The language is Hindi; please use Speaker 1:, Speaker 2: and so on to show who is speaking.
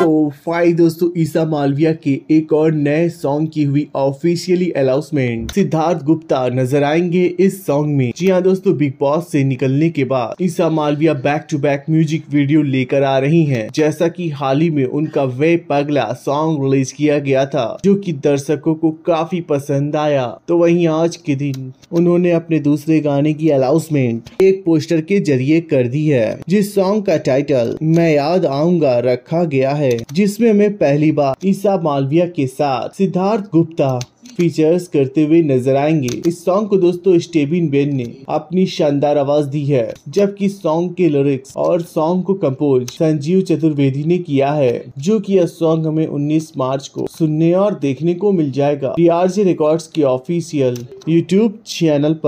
Speaker 1: तो फाइव दोस्तों ईसा मालविया के एक और नए सॉन्ग की हुई ऑफिशियली अनाउंसमेंट सिद्धार्थ गुप्ता नजर आएंगे इस सॉन्ग में जी हाँ दोस्तों बिग बॉस से निकलने के बाद Isha Malviya back to back music video लेकर आ रही हैं जैसा कि हाल ही में उनका वे पगला सॉन्ग रिलीज किया गया था जो की दर्शकों को काफी पसंद आया तो वही आज के दिन उन्होंने अपने दूसरे गाने की अनाउंसमेंट एक पोस्टर के जरिए कर दी है जिस सॉन्ग का टाइटल मैं याद आऊंगा रखा गया है है जिसमें हमें पहली बार ईसा मालविया के साथ सिद्धार्थ गुप्ता फीचर्स करते हुए नजर आएंगे इस सॉन्ग को दोस्तों स्टेबिन बेन ने अपनी शानदार आवाज दी है जबकि सॉन्ग के लिरिक्स और सॉन्ग को कंपोज संजीव चतुर्वेदी ने किया है जो कि यह सॉन्ग हमें 19 मार्च को सुनने और देखने को मिल जाएगा पी रिकॉर्ड्स के ऑफिशियल यूट्यूब चैनल पर